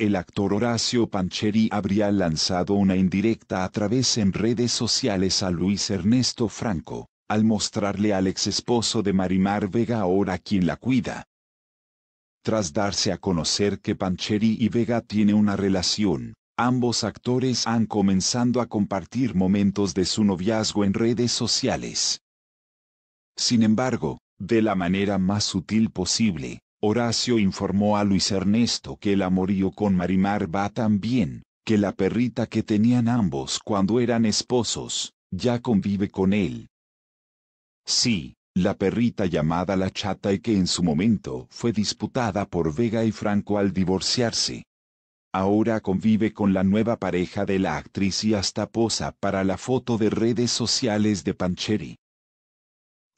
el actor Horacio Pancheri habría lanzado una indirecta a través en redes sociales a Luis Ernesto Franco, al mostrarle al ex esposo de Marimar Vega ahora quien la cuida. Tras darse a conocer que Pancheri y Vega tiene una relación, ambos actores han comenzado a compartir momentos de su noviazgo en redes sociales. Sin embargo, de la manera más sutil posible, Horacio informó a Luis Ernesto que el amorío con Marimar va tan bien, que la perrita que tenían ambos cuando eran esposos, ya convive con él. Sí, la perrita llamada La Chata y que en su momento fue disputada por Vega y Franco al divorciarse. Ahora convive con la nueva pareja de la actriz y hasta posa para la foto de redes sociales de Pancheri.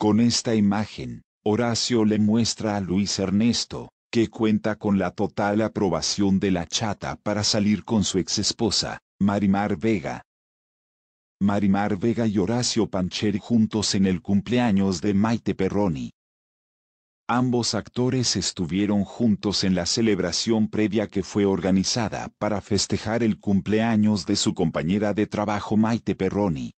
Con esta imagen, Horacio le muestra a Luis Ernesto, que cuenta con la total aprobación de la chata para salir con su exesposa, Marimar Vega. Marimar Vega y Horacio Pancher juntos en el cumpleaños de Maite Perroni. Ambos actores estuvieron juntos en la celebración previa que fue organizada para festejar el cumpleaños de su compañera de trabajo Maite Perroni.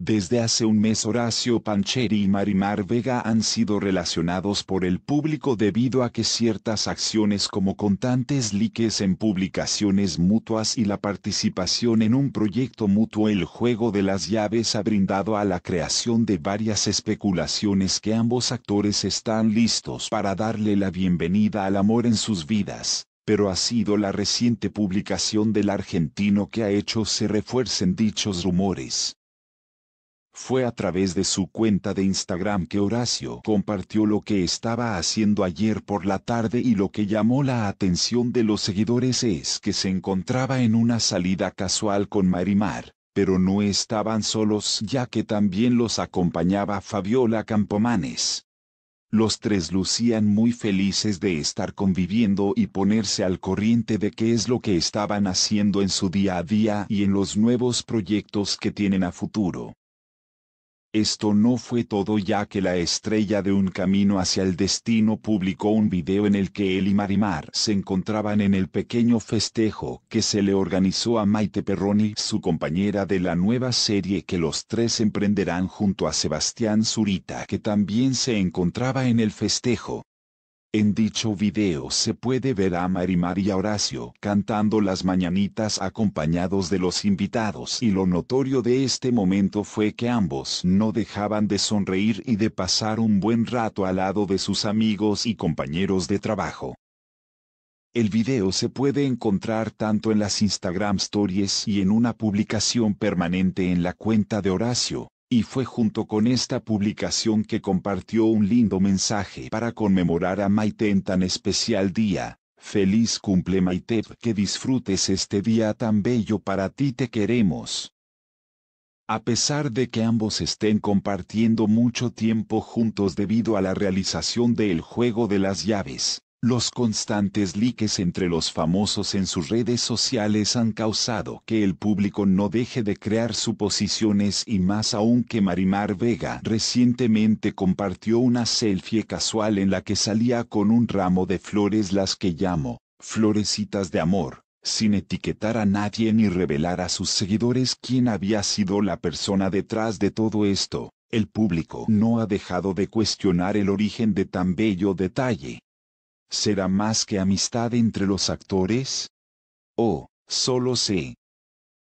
Desde hace un mes Horacio Pancheri y Marimar Vega han sido relacionados por el público debido a que ciertas acciones como contantes liques en publicaciones mutuas y la participación en un proyecto mutuo El juego de las llaves ha brindado a la creación de varias especulaciones que ambos actores están listos para darle la bienvenida al amor en sus vidas pero ha sido la reciente publicación del argentino que ha hecho se refuercen dichos rumores. Fue a través de su cuenta de Instagram que Horacio compartió lo que estaba haciendo ayer por la tarde y lo que llamó la atención de los seguidores es que se encontraba en una salida casual con Marimar, pero no estaban solos ya que también los acompañaba Fabiola Campomanes. Los tres lucían muy felices de estar conviviendo y ponerse al corriente de qué es lo que estaban haciendo en su día a día y en los nuevos proyectos que tienen a futuro. Esto no fue todo ya que la estrella de un camino hacia el destino publicó un video en el que él y Marimar se encontraban en el pequeño festejo que se le organizó a Maite Perroni, su compañera de la nueva serie que los tres emprenderán junto a Sebastián Zurita que también se encontraba en el festejo. En dicho video se puede ver a Marimar y a Horacio cantando las mañanitas acompañados de los invitados y lo notorio de este momento fue que ambos no dejaban de sonreír y de pasar un buen rato al lado de sus amigos y compañeros de trabajo. El video se puede encontrar tanto en las Instagram Stories y en una publicación permanente en la cuenta de Horacio, y fue junto con esta publicación que compartió un lindo mensaje para conmemorar a Maite en tan especial día. Feliz cumple Maite, que disfrutes este día tan bello para ti te queremos. A pesar de que ambos estén compartiendo mucho tiempo juntos debido a la realización del juego de las llaves, los constantes likes entre los famosos en sus redes sociales han causado que el público no deje de crear suposiciones y más aún que Marimar Vega recientemente compartió una selfie casual en la que salía con un ramo de flores las que llamo, florecitas de amor, sin etiquetar a nadie ni revelar a sus seguidores quién había sido la persona detrás de todo esto. El público no ha dejado de cuestionar el origen de tan bello detalle ¿Será más que amistad entre los actores? ¿O, oh, solo sé.